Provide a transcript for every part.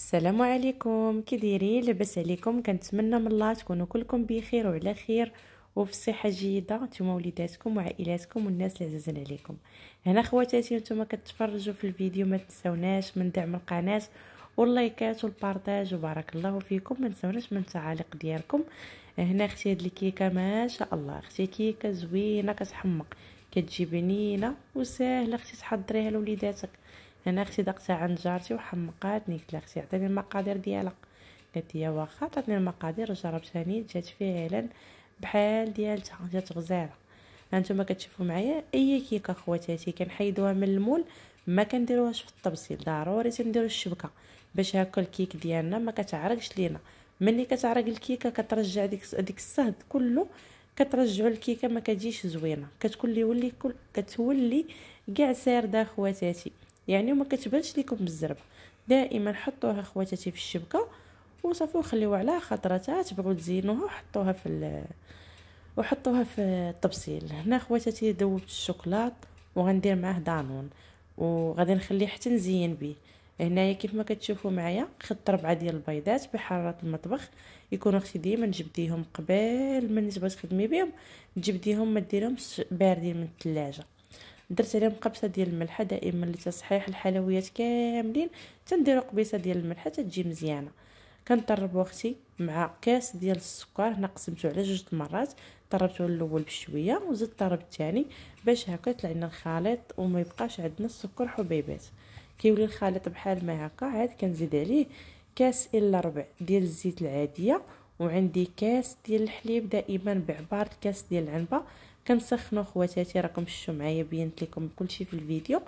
السلام عليكم كي دايرين لاباس عليكم كنتمنى من الله تكونوا كلكم بخير وعلى خير وفي صحه جيده نتوما وليداتكم وعائلاتكم والناس اللي عزازين عليكم هنا خواتاتي نتوما كتفرجوا في الفيديو ما تنساوناش من دعم القناه واللايكات والبارطاج وبارك الله فيكم ما تنساوناش من التعاليق ديالكم هنا اختي هاد الكيكه ما شاء الله اختي كيكه زوينه كتحمق كتجي بنينه وساهله اختي تحضريها لوليداتك انا اختي دقتها عند جارتي وحمقاتني قلت لها اختي عطيني المقادير ديالها قالت لي واخا عطاتني المقادير وجربتها نيت جات فعلا بحال ديالتها جات غزاله هانتوما كتشوفوا معايا اي كيكه خواتاتي كنحيدوها من المول ما كنديروهاش في الطبسيل ضروري تنديرو الشبكه باش هكا الكيك ديالنا ما كتعرقش لينا ملي كتعرق الكيكه كترجع ديك ديك الصهد كله كترجعو الكيكه ما كتجيش زوينه كتكون ولي كل كتولي كاع سارده خواتاتي يعني وما كتبانش لكم بالزرب دائما حطوها خواتاتي في الشبكه وصافي وخليوها على خطرتها تبغوا تزينوها وحطوها في وحطوها في الطبسيل هنا خواتاتي ذوبت الشوكولات وغندير معاه دانون وغادي نخليه حتى نزين به هنايا كيف ما كتشوفوا معايا خدت ربعه ديال البيضات بحراره المطبخ يكونوا اختي ديما نجبديهم قبل ما نتبغي تخدمي بهم جبديهم ما ديرهمش باردين من الثلاجه درت عليهم قبصه ديال الملحه دائما لتصحيح الحلويات كاملين تنديروا قبيصه ديال الملحه تتجي مزيانه كنطرب اختي مع كاس ديال السكر هنا قسمته على جوج مرات طربته الاول بشويه وزدت طرب الثاني باش هكا يطلع لنا الخليط وما يبقاش عندنا السكر حبيبات كيولي الخليط بحال ما هكا عاد كنزيد عليه كاس الا ربع ديال الزيت العاديه وعندي كاس ديال الحليب دائما بعبار كاس ديال العنبه كنسخنو خواتاتي راكم شفتو معايا بينت لكم كلشي في الفيديو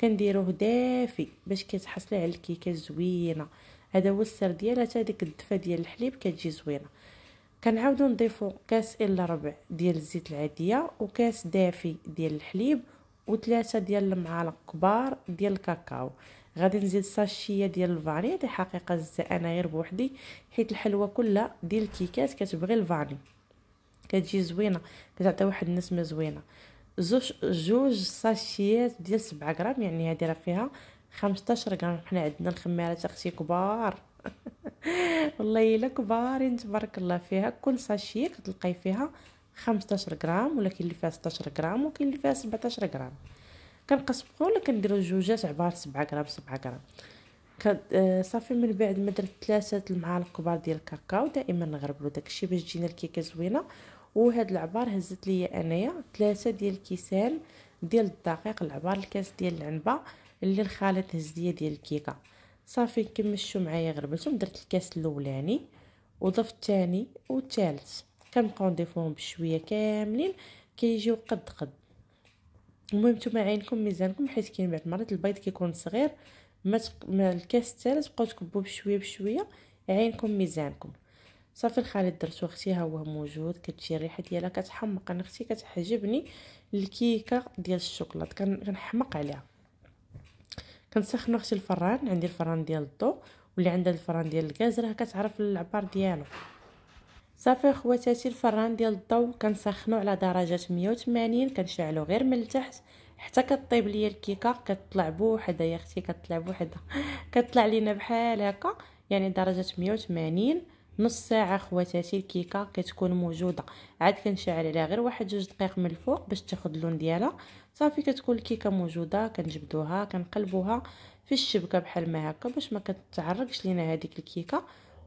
كنديروه دافي باش كتحصلي على الكيكه زوينه هذا هو السر ديالها حتى ديك الدفه ديال الحليب كتجي زوينه كنعاودو نضيفو كاس الا ربع ديال الزيت العاديه وكاس دافي ديال الحليب وثلاثه ديال المعالق كبار ديال الكاكاو غادي نزيد ساشيه ديال الفاني دي حقيقه الزا انا غير بوحدي حيت الحلوه كلها ديال الكيكات كتبغي الفاني كتجي زوينه كتعطي واحد النسمه زوينه زوج جوج ساشيات ديال 7 غرام يعني هذه راه فيها 15 غرام حنا عندنا الخميره اختي كبار والله الا كبارين يعني تبارك الله فيها كل ساشيه كتلقاي فيها 15 غرام ولا كاين اللي فيها 16 غرام وكاين اللي فيها 17 غرام كنقسمو ولا كنديرو جوجات عبار 7 غرام 7 غرام آه، صافي من بعد ما درت ثلاثه المعالق كبار ديال الكاكاو دائما نغربلو داكشي باش تجينا الكيكه زوينه وهاد العبار هزت ليا انايا ثلاثة ديال الكيسان ديال الدقيق العبار الكاس ديال العنبه اللي الخليط هز ليا ديال الكيكه صافي كمشتو معايا غربلتهم درت الكاس الاولاني وضفت الثاني والثالث كنبقاو نضيفوهم بشويه كاملين كيجيو كي قد قد المهم نتوما عينكم ميزانكم حيت كاين بعض المرات البيض كيكون صغير ما, ما الكاس الثالث بقاو تكبوه بشويه بشويه عينكم ميزانكم صافي الخليط درتو اختي ها هو موجود كتجي الريحه ديالها كتحمق انا اختي كتعجبني الكيكه ديال الشوكولاط كنحمق عليها كنسخنو اختي الفران عندي الفران ديال الضو واللي عندها الفران ديال الغاز راه كتعرف العبار ديالو صافي خواتاتي الفران ديال الضو كنسخنو على درجه 180 كنشعلو غير من التحت حتى كطيب ليا الكيكه كتطلع بوحدها يا اختي كتطلع بوحدها كتطلع لينا بحال هكا يعني درجه 180 نص ساعه خواتاتي الكيكه كتكون موجوده عاد كنشعل عليها غير واحد جوج دقائق من الفوق باش تاخذ اللون ديالها صافي كتكون الكيكه موجوده كنجبدوها كنقلبوها في الشبكه بحال ما هكا باش ما كتعرقش لينا هذيك الكيكه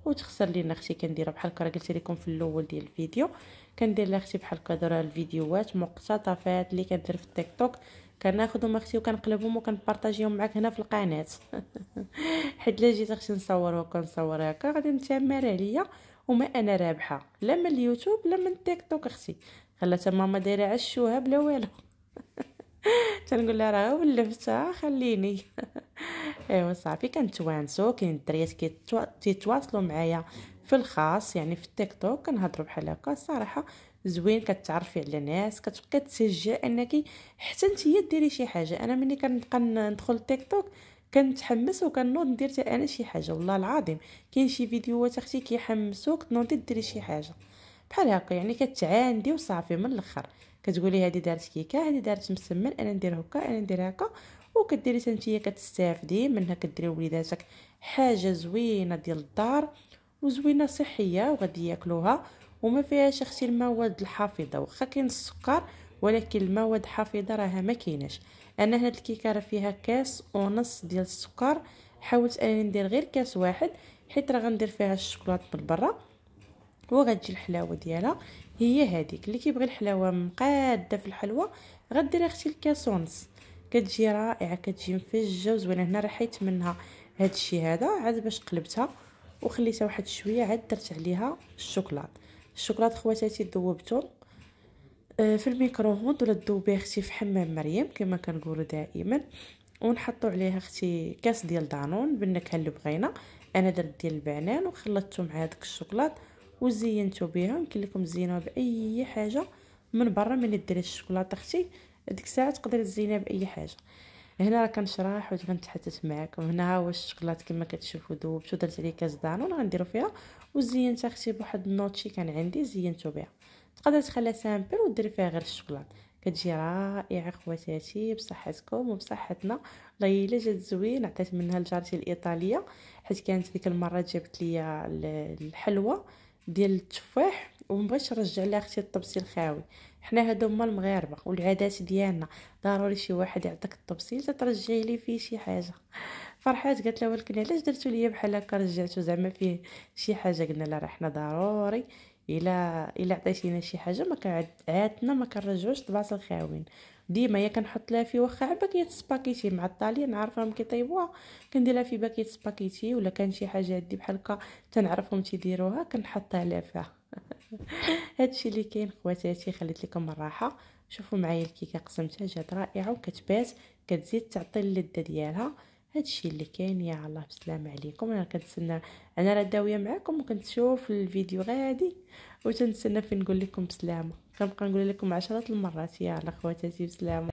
وتخسر لينا اختي كنديرها بحال هكا قلت لكم في الاول ديال الفيديو كندير لها اختي بحال هكا الفيديوهات مقتطفات اللي كندير في التيك توك كناخذهم اختي وكنقلبهم وكنبارطاجيهم معاك هنا في القناه حيت لا جيت اختي نصور وكنصور هكا غادي نتعمر عليا وما انا رابحه لا من اليوتيوب لا من تيك توك اختي خلاتها ماما دايره عشوها بلا والو تنقول لها راه ولفتها خليني ايوا صافي كنتوانسو كاين الدريات كيتواصلوا معايا في الخاص يعني في التيك توك كنهضروا بحال هكا الصراحه زوين كتعرفي على ناس كتبقي تسجل انك حتى نتيا ديري شي حاجه انا ملي كنبقى ندخل تيك توك كنتحمس وكنوض ندير حتى انا شي حاجه والله العظيم كاين شي فيديوهات اختي كيحمسوك تنوضي ديري شي حاجه بحال هكا يعني كتعاندي وصافي من الاخر كتقولي هادي دارت كيكه هادي دارت مسمن انا ندير هكا انا ندير هكا وكديري انت كتستافدي منها كديري وليداتك حاجه زوينه ديال الدار وزوينه صحيه وغادي ياكلوها وما فيهاش اختي المواد الحافظه واخا كاين السكر ولكن المواد الحافظه راها ما كايناش انا هاد الكيكه راه فيها كاس ونص ديال السكر حاولت انني ندير غير كاس واحد حيت راه غندير فيها الشوكولاط من برا وغتجي الحلاوه ديالها هي هذيك اللي كيبغي الحلاوه مقاده في الحلوه غدير اختي الكاس ونص كتجي رائعه كتجي مفجه وزوينه هنا رحيت منها هاد الشيء هذا عاد باش قلبتها وخليتها واحد شويه عاد درت عليها الشوكولاط الشوكولاط خواتاتي ذوبته آه، في الميكروهوند ولا ذوبيه اختي في حمام مريم كما كنقولوا دائما ونحطوا عليها اختي كاس ديال دانون بالنكهه اللي بغينا انا درت ديال البنان وخلطته مع هذاك الشوكولاط وزينته بها يمكن لكم تزينوها باي حاجه من برا ملي ديري الشوكولاط اختي ديك الساعه تقدري تزينها باي حاجه هنا راه كنشرح و كنتحدث معكم هنا ها هو الشكلاط كما كتشوفوا شو ودرت عليه كاس دانون غنديرو فيها وزينت اختي بواحد النوتشي كان عندي زينتو بها تقدر تخليها سامبل ودير فيها غير الشكلاط كتجي رائعه خواتاتي بصحتكم وبصحتنا والله الا جات زوين عطيت منها لجارتي الايطاليه حيت كانت ديك المره جابت ليا الحلوى ديال التفاح ومبغيتش نرجع لها اختي الطبسي الخاوي حنا هادو هما المغاربه والعادات ديالنا ضروري شي واحد يعطيك التبسيط ترجعي لي فيه شي حاجه فرحات قالت لها ولكن علاش درتو ليا بحال هكا رجعتو زعما فيه شي حاجه قلنا لها راه حنا ضروري الا الا عطيتينا شي حاجه ما عادتنا ما كنرجعوش طباص الخاوين ديما يا كنحط لها في واخا باكيت سباكيتي مع الطاليان عارفهم كيطيبوها كندير لها في باكيت سباكيتي ولا كان شي حاجه عندي بحال هكا تنعرفهم تيديروها كنحطها لها فيها هادشي اللي كاين خواتاتي خليت لكم الراحه شوفوا معايا الكيكه قسمتها جات رائعه وكتبات كتزيد تعطي اللذه ديالها هادشي اللي كاين يا الله بسلام عليكم انا كنتسنى انا راه داويه معاكم وكنتشوف الفيديو غادي وتنتسنى فين نقول لكم بسلامه كنبقى نقول لكم عشرات المرات يا الله خواتاتي بسلامه